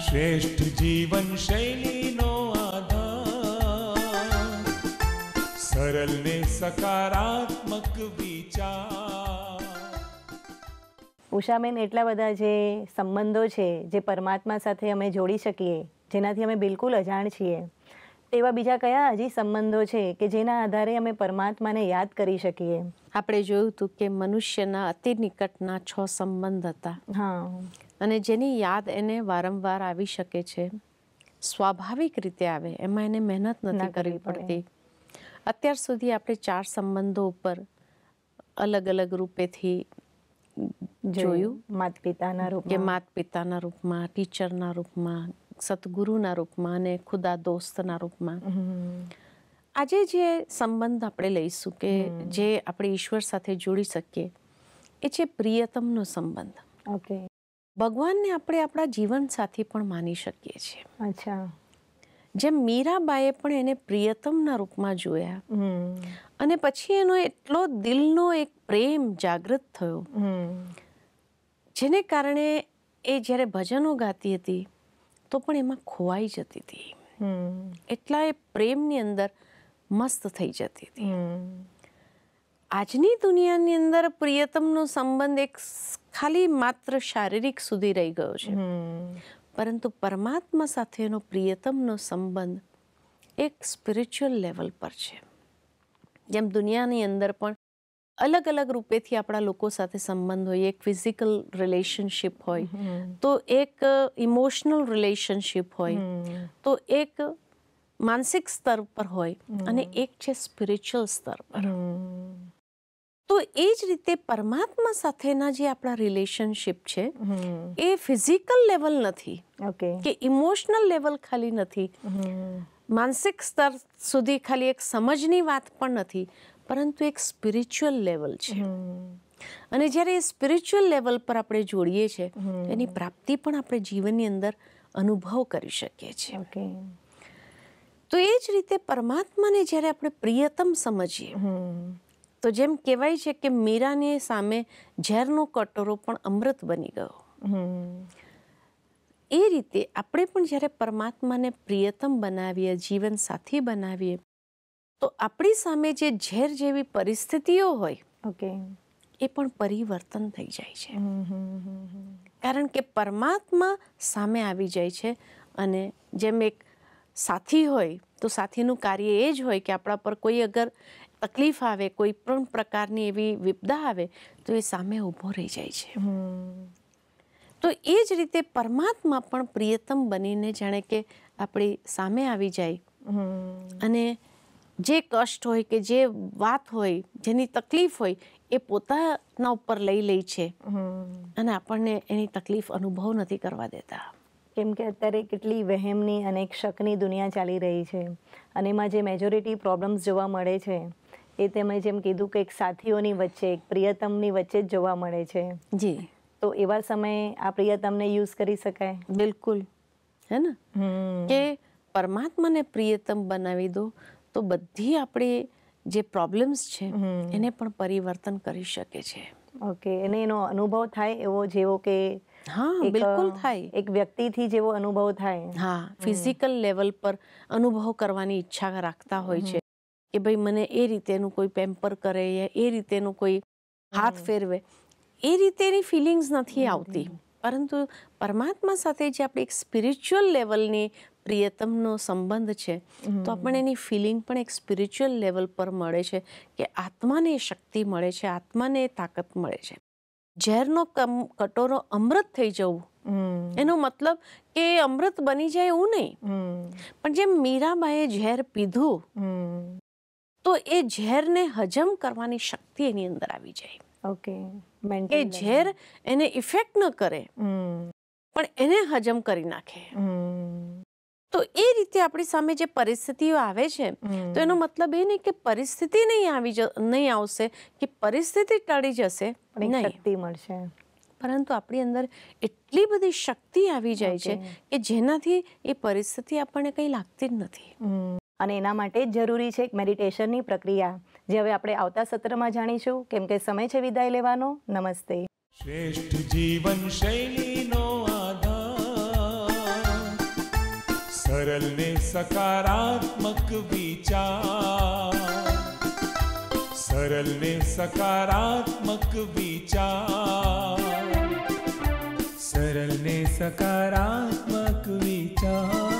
શ્રેષ્ઠ જીવન શૈલીનો આધાર સરળ ને સકારાત્મક વિચાર ઉષાબેન એટલા બધા જે સંબંધો છે જે પરમાત્મા સાથે અમે જોડી શકીએ જેનાથી અમે બિલકુલ અજાણ છીએ એવા બીજા કયા હજી સંબંધો છે કે જેના આધારે અમે પરમાત્માને યાદ કરી શકીએ આપણે જોયું હતું કે મનુષ્યના અતિ નિકટના છ સંબંધ હતા હા અને જેની યાદ એને વારંવાર આવી શકે છે સ્વાભાવિક રીતે આવે એમાં એને મહેનત નથી કરવી પડતી અત્યાર સુધી આપણે ચાર સંબંધો ઉપર અલગ અલગ રૂપેથી જોયું માત પિતાના રૂપમાં કે માત પિતાના રૂપમાં ટીચરના રૂપમાં સદગુરુના રૂપમાં અને ખુદા દોસ્તના રૂપમાં આજે જે સંબંધ આપણે લઈશું કે જે આપણે ઈશ્વર સાથે જોડી શકીએ એ છે પ્રિયતમનો સંબંધ ઓકે ભગવાનને આપણે આપણા જીવન સાથી પણ માની શકીએ છીએ અચ્છા જેમ મીરાબાઈએ પણ એને પ્રિયતમના રૂપમાં જોયા અને પછી એનો એટલો દિલનો એક પ્રેમ જાગૃત થયો જેને કારણે એ જ્યારે ભજનો ગાતી હતી તો પણ એમાં ખોવાઈ જતી હતી એટલા એ પ્રેમની અંદર મસ્ત થઈ જતી હતી આજની દુનિયાની અંદર પ્રિયતમનો સંબંધ એક ખાલી માત્ર શારીરિક સુધી રહી ગયો છે પરંતુ પરમાત્મા સાથેનો પ્રિયતમનો સંબંધ એક સ્પિરિચ્યુઅલ લેવલ પર છે જેમ દુનિયાની અંદર પણ અલગ અલગ રૂપેથી આપણા લોકો સાથે સંબંધ હોય એક ફિઝિકલ રિલેશનશીપ હોય તો એક ઇમોશનલ રિલેશનશીપ હોય તો એક માનસિક સ્તર પર હોય અને એક છે સ્પિરિચ્યુઅલ સ્તર પર તો એ જ રીતે પરમાત્મા સાથેના જે આપણા રિલેશનશિપ છે એ ફિઝિકલ લેવલ નથી કે ઇમોશનલ લેવલ ખાલી નથી માનસિક સ્તર સુધી ખાલી એક સમજની વાત પણ નથી પરંતુ એક સ્પિરિચ્યુઅલ લેવલ છે અને જ્યારે એ સ્પિરિચ્યુઅલ લેવલ પર આપણે જોડીએ છીએ એની પ્રાપ્તિ પણ આપણે જીવનની અંદર અનુભવ કરી શકીએ છીએ તો એ જ રીતે પરમાત્માને જ્યારે આપણે પ્રિયતમ સમજીએ તો જેમ કહેવાય છે કે મીરાની સામે ઝેરનો કટોરો પણ અમૃત બની ગયો એ રીતે આપણે પણ જ્યારે પરમાત્માને પ્રિયતમ બનાવીએ જીવન સાથી બનાવીએ તો આપણી સામે જે ઝેર જેવી પરિસ્થિતિઓ હોય ઓકે એ પણ પરિવર્તન થઈ જાય છે કારણ કે પરમાત્મા સામે આવી જાય છે અને જેમ એક સાથી હોય તો સાથીનું કાર્ય એ જ હોય કે આપણા પર કોઈ અગર તકલીફ આવે કોઈ પણ પ્રકારની એવી વિપદા આવે તો એ સામે ઊભો રહી જાય છે તો એ જ રીતે પરમાત્મા પણ પ્રિયતમ બનીને જાણે કે આપણી સામે આવી જાય અને જે કષ્ટ હોય કે જે વાત હોય જેની તકલીફ હોય એ પોતાના ઉપર લઈ લે છે અને આપણને એની તકલીફ અનુભવ નથી કરવા દેતા કેમ કે અત્યારે કેટલી વહેમની અને શકની દુનિયા ચાલી રહી છે અને એમાં જે મેજોરિટી પ્રોબ્લેમ્સ જોવા મળે છે એ તમે જેમ કીધું કે એક સાથીઓની વચ્ચે એક પ્રિયતમની વચ્ચે જ જોવા મળે છે જી તો એવા સમયે આ પ્રિયતમને યુઝ કરી શકાય બિલકુલ હે ને કે પરમાત્માને પ્રિયતમ બનાવી દો તો બધી આપણી જે પ્રોબ્લેમ્સ છે એને પણ પરિવર્તન કરી શકે છે ઓકે એને એનો અનુભવ થાય એવો જેવો કે હા બિલકુલ થાય એક વ્યક્તિથી જેવો અનુભવ થાય હા ફિઝિકલ લેવલ પર અનુભવ કરવાની ઈચ્છા રાખતા હોય છે કે ભાઈ મને એ રીતેનું કોઈ પેમ્પર કરે યા એ રીતેનું કોઈ હાથ ફેરવે એ રીતેની ફિલિંગ્સ નથી આવતી પરંતુ પરમાત્મા સાથે જે આપણે એક સ્પિરિચ્યુઅલ લેવલની પ્રિયતમનો સંબંધ છે તો આપણને એની ફિલિંગ પણ એક સ્પિરિચ્યુઅલ લેવલ પર મળે છે કે આત્માને શક્તિ મળે છે આત્માને તાકાત મળે છે ઝેરનો કમ કટોરો અમૃત થઈ જવું એનો મતલબ કે અમૃત બની જાય એવું નહીં પણ જેમ મીરાબાએ ઝેર પીધું તો એ ઝેરને હજમ કરવાની શક્તિ એની અંદર આવી જાય ઓકે એ ઝેર એને ઇફેક્ટ ન કરે પણ એને હજમ કરી નાખે હમ તો એ રીતે આપણી સામે જે પરિસ્થિતિઓ આવે છે તો એનો મતલબ એ નહીં કે પરિસ્થિતિ નહીં આવી નહીં આવશે કે પરિસ્થિતિ ટળી જશે શક્તિ મળશે પરંતુ આપણી અંદર એટલી બધી શક્તિ આવી જાય છે કે જેનાથી એ પરિસ્થિતિ આપણને કંઈ લાગતી જ નથી અને એના માટે જરૂરી છે મેડિટેશનની પ્રક્રિયા જે હવે આપણે આવતા સત્રમાં જાણીશું કેમ કે સમય છે વિદાય લેવાનો નમસ્તે શ્રેષ્ઠ જીવન શૈલી सरल ने सकारात्मक विचार सरल ने सकारात्मक विचार सरल ने सकारात्मक विचार